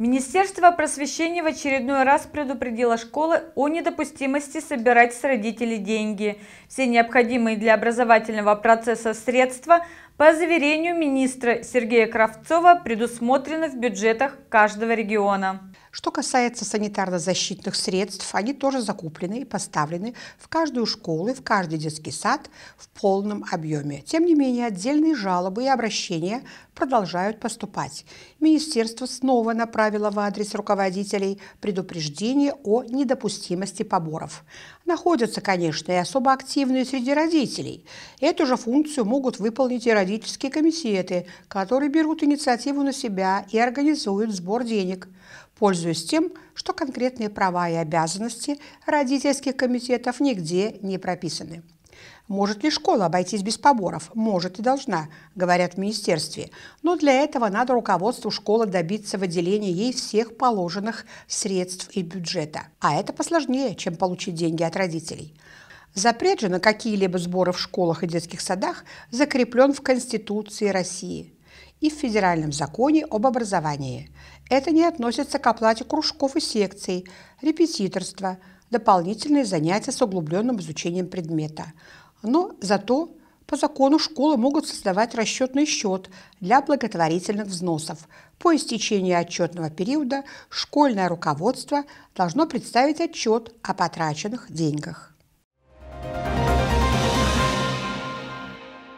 Министерство просвещения в очередной раз предупредило школы о недопустимости собирать с родителей деньги. Все необходимые для образовательного процесса средства, по заверению министра Сергея Кравцова, предусмотрены в бюджетах каждого региона. Что касается санитарно-защитных средств, они тоже закуплены и поставлены в каждую школу и в каждый детский сад в полном объеме. Тем не менее, отдельные жалобы и обращения продолжают поступать. Министерство снова направило в адрес руководителей предупреждение о недопустимости поборов. Находятся, конечно, и особо активные среди родителей. Эту же функцию могут выполнить и родительские комитеты, которые берут инициативу на себя и организуют сбор денег пользуясь тем, что конкретные права и обязанности родительских комитетов нигде не прописаны. Может ли школа обойтись без поборов? Может и должна, говорят в министерстве. Но для этого надо руководству школы добиться выделения ей всех положенных средств и бюджета. А это посложнее, чем получить деньги от родителей. Запрет же на какие-либо сборы в школах и детских садах закреплен в Конституции России – и в Федеральном законе об образовании. Это не относится к оплате кружков и секций, репетиторства, дополнительные занятия с углубленным изучением предмета. Но зато по закону школы могут создавать расчетный счет для благотворительных взносов. По истечении отчетного периода школьное руководство должно представить отчет о потраченных деньгах.